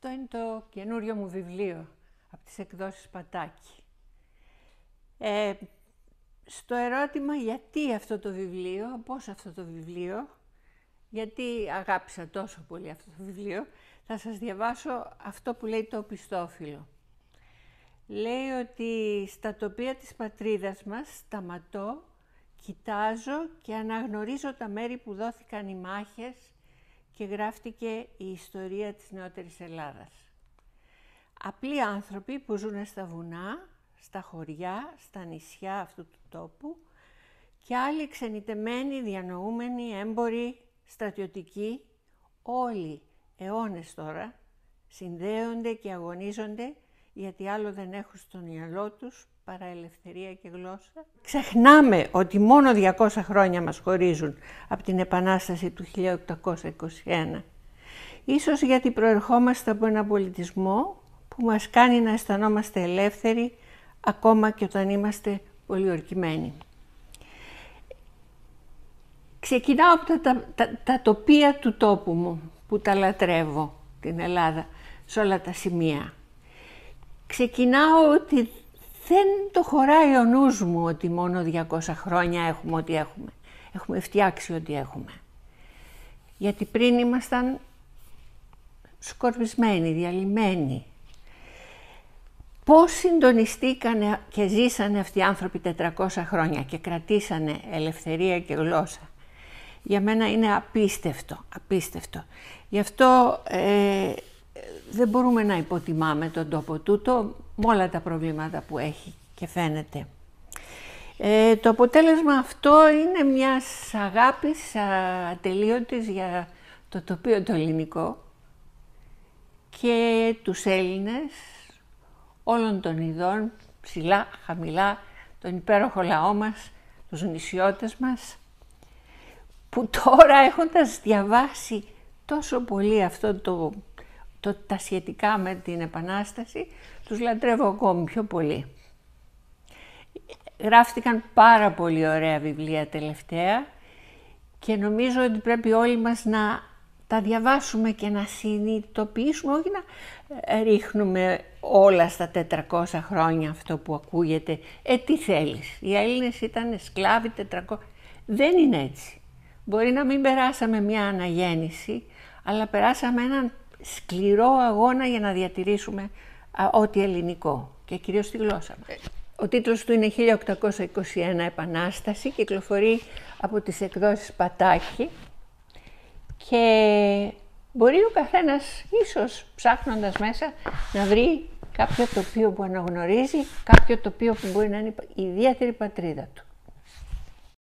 Αυτό είναι το καινούριο μου βιβλίο από τις εκδόσεις Πατάκη. Ε, στο ερώτημα γιατί αυτό το βιβλίο, πώς αυτό το βιβλίο, γιατί αγάπησα τόσο πολύ αυτό το βιβλίο, θα σας διαβάσω αυτό που λέει το πιστόφυλλο. Λέει ότι στα τοπία της πατρίδας μας σταματώ, κοιτάζω και αναγνωρίζω τα μέρη που δόθηκαν οι μάχες, και γράφτηκε η ιστορία της νεότερης Ελλάδας. Απλοί άνθρωποι που ζουν στα βουνά, στα χωριά, στα νησιά αυτού του τόπου και άλλοι ξενιτεμένοι, διανοούμενοι, έμποροι, στρατιωτικοί, όλοι αιώνες τώρα συνδέονται και αγωνίζονται γιατί άλλο δεν έχουν στο μυαλό τους παρά ελευθερία και γλώσσα. Ξεχνάμε ότι μόνο 200 χρόνια μας χωρίζουν από την Επανάσταση του 1821. Ίσως γιατί προερχόμαστε από έναν πολιτισμό που μας κάνει να αισθανόμαστε ελεύθεροι ακόμα και όταν είμαστε πολιορκημένοι. Ξεκινάω από τα, τα, τα, τα τοπία του τόπου μου που τα λατρεύω, την Ελλάδα, σε όλα τα σημεία ξεκινάω ότι δεν το χωράει ο νους μου ότι μόνο 200 χρόνια έχουμε ό,τι έχουμε. Έχουμε φτιάξει ό,τι έχουμε. Γιατί πριν ήμασταν σκορπισμένοι, διαλυμένοι. Πώς συντονιστήκανε και ζήσανε αυτοί οι άνθρωποι 400 χρόνια και κρατήσανε ελευθερία και γλώσσα. Για μένα είναι απίστευτο, απίστευτο. Γι' αυτό ε, δεν μπορούμε να υποτιμάμε τον τόπο τούτο με όλα τα προβλήματα που έχει και φαίνεται. Ε, το αποτέλεσμα αυτό είναι μιας αγάπης ατελείωτης για το τοπίο το ελληνικό και τους Έλληνες όλων των ειδών, ψηλά, χαμηλά, τον υπέροχο λαό μας, τους νησιώτες μας, που τώρα έχοντας διαβάσει τόσο πολύ αυτό το τα σχετικά με την Επανάσταση, τους λατρεύω ακόμη πιο πολύ. Γράφτηκαν πάρα πολύ ωραία βιβλία τελευταία και νομίζω ότι πρέπει όλοι μας να τα διαβάσουμε και να συνειδητοποιήσουμε, όχι να ρίχνουμε όλα στα 400 χρόνια αυτό που ακούγεται. Ε, τι θέλεις, οι Έλληνες ήταν σκλάβοι 400. Δεν είναι έτσι. Μπορεί να μην περάσαμε μια αναγέννηση, αλλά περάσαμε έναν σκληρό αγώνα για να διατηρήσουμε ό,τι ελληνικό και κυρίως τη γλώσσα μας. Ο τίτλος του είναι 1821 Επανάσταση, κυκλοφορεί από τις εκδόσεις πατάκι και μπορεί ο καθένας ίσως ψάχνοντας μέσα να βρει κάποιο τοπίο που αναγνωρίζει, κάποιο τοπίο που μπορεί να είναι η ιδιαίτερη πατρίδα του.